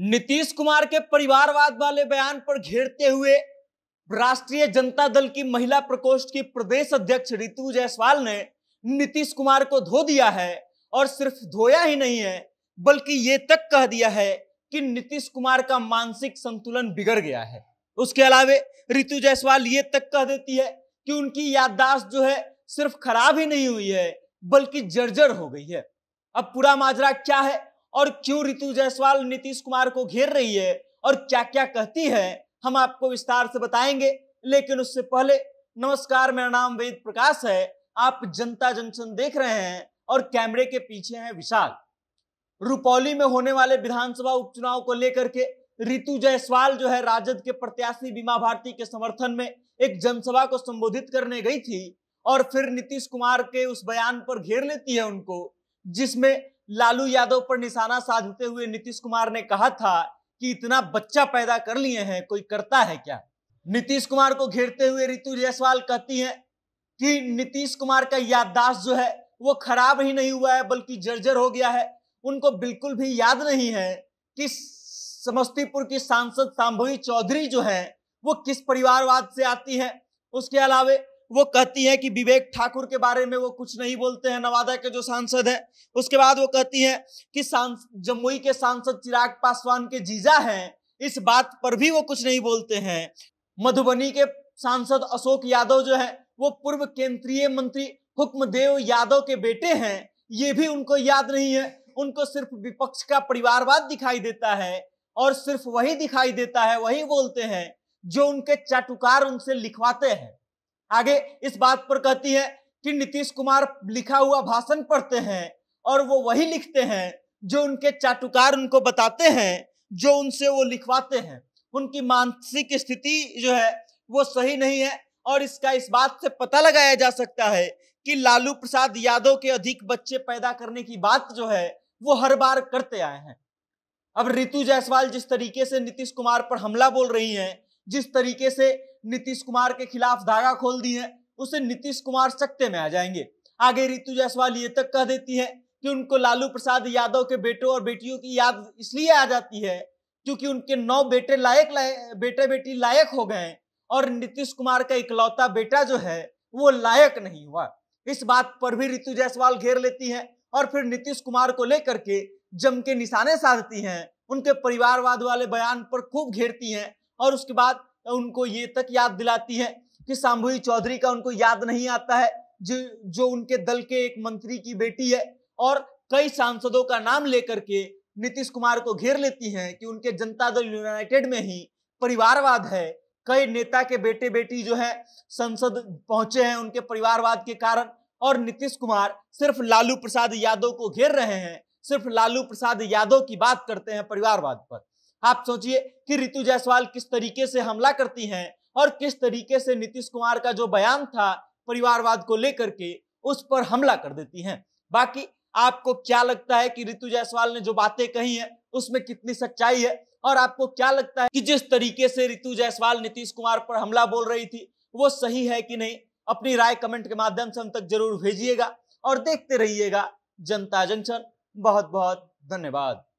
नीतीश कुमार के परिवारवाद वाले बयान पर घेरते हुए राष्ट्रीय जनता दल की महिला प्रकोष्ठ की प्रदेश अध्यक्ष रितु जायसवाल ने नीतीश कुमार को धो दिया है और सिर्फ धोया ही नहीं है बल्कि ये तक कह दिया है कि नीतीश कुमार का मानसिक संतुलन बिगड़ गया है उसके अलावे रितु जायसवाल ये तक कह देती है कि उनकी याददाश्त जो है सिर्फ खराब ही नहीं हुई है बल्कि जर्जर हो गई है अब पूरा माजरा क्या है और क्यों ऋतु जायसवाल नीतीश कुमार को घेर रही है और क्या क्या कहती है हम आपको विस्तार से बताएंगे लेकिन उससे पहले नमस्कार मेरा नाम वेद प्रकाश है आप जनता जंक्शन देख रहे हैं और कैमरे के पीछे हैं विशाल रुपौली में होने वाले विधानसभा उपचुनाव को लेकर के ऋतु जायसवाल जो है राजद के प्रत्याशी बीमा भारती के समर्थन में एक जनसभा को संबोधित करने गई थी और फिर नीतीश कुमार के उस बयान पर घेर लेती है उनको जिसमें लालू यादव पर निशाना साधते हुए नीतीश कुमार ने कहा था कि इतना बच्चा पैदा कर लिए हैं कोई करता है क्या नीतीश कुमार को घेरते हुए रितु जायसवाल कहती हैं कि नीतीश कुमार का याददाश्त जो है वो खराब ही नहीं हुआ है बल्कि जर्जर हो गया है उनको बिल्कुल भी याद नहीं है कि समस्तीपुर की सांसद शांभवी चौधरी जो है वो किस परिवारवाद से आती है उसके अलावे वो कहती है कि विवेक ठाकुर के बारे में वो कुछ नहीं बोलते हैं नवादा के जो सांसद है उसके बाद वो कहती है कि जमुई के सांसद चिराग पासवान के जीजा हैं इस बात पर भी वो कुछ नहीं बोलते हैं मधुबनी के सांसद अशोक यादव जो है वो पूर्व केंद्रीय मंत्री हुक्मदेव यादव के बेटे हैं ये भी उनको याद नहीं है उनको सिर्फ विपक्ष का परिवारवाद दिखाई देता है और सिर्फ वही दिखाई देता है वही बोलते हैं जो उनके चाटुकार उनसे लिखवाते हैं आगे इस बात पर कहती है कि नीतीश कुमार लिखा हुआ भाषण पढ़ते हैं और वो वही लिखते हैं जो उनके चाटुकार उनको बताते हैं जो उनसे वो लिखवाते हैं उनकी मानसिक स्थिति जो है वो सही नहीं है और इसका इस बात से पता लगाया जा सकता है कि लालू प्रसाद यादव के अधिक बच्चे पैदा करने की बात जो है वो हर बार करते आए हैं अब रितु जायसवाल जिस तरीके से नीतीश कुमार पर हमला बोल रही हैं जिस तरीके से नीतीश कुमार के खिलाफ धागा खोल दी है उसे नीतीश कुमार सत्ते में आ जाएंगे आगे ऋतु जायसवाल ये तक कह देती है कि उनको लालू प्रसाद यादव के बेटों और बेटियों की याद इसलिए आ जाती है क्योंकि उनके नौ बेटे लायक बेटे बेटी लायक हो गए और नीतीश कुमार का इकलौता बेटा जो है वो लायक नहीं हुआ इस बात पर भी ऋतु जायसवाल घेर लेती है और फिर नीतीश कुमार को लेकर के जम के निशाने साधती हैं उनके परिवारवाद वाले बयान पर खूब घेरती हैं और उसके बाद उनको ये तक याद दिलाती है कि शाम्भवी चौधरी का उनको याद नहीं आता है जो जो उनके दल के एक मंत्री की बेटी है और कई सांसदों का नाम लेकर के नीतीश कुमार को घेर लेती हैं कि उनके जनता दल यूनाइटेड में ही परिवारवाद है कई नेता के बेटे बेटी जो है संसद पहुंचे हैं उनके परिवारवाद के कारण और नीतीश कुमार सिर्फ लालू प्रसाद यादव को घेर रहे हैं सिर्फ लालू प्रसाद यादव की बात करते हैं परिवारवाद पर आप सोचिए कि ऋतु जायसवाल किस तरीके से हमला करती हैं और किस तरीके से नीतीश कुमार का जो बयान था परिवारवाद को लेकर के उस पर हमला कर देती हैं बाकी आपको क्या लगता है कि ऋतु जायसवाल ने जो बातें कही हैं उसमें कितनी सच्चाई है और आपको क्या लगता है कि जिस तरीके से ऋतु जायसवाल नीतीश कुमार पर हमला बोल रही थी वो सही है कि नहीं अपनी राय कमेंट के माध्यम से हम तक जरूर भेजिएगा और देखते रहिएगा जनता जंक्शन बहुत बहुत धन्यवाद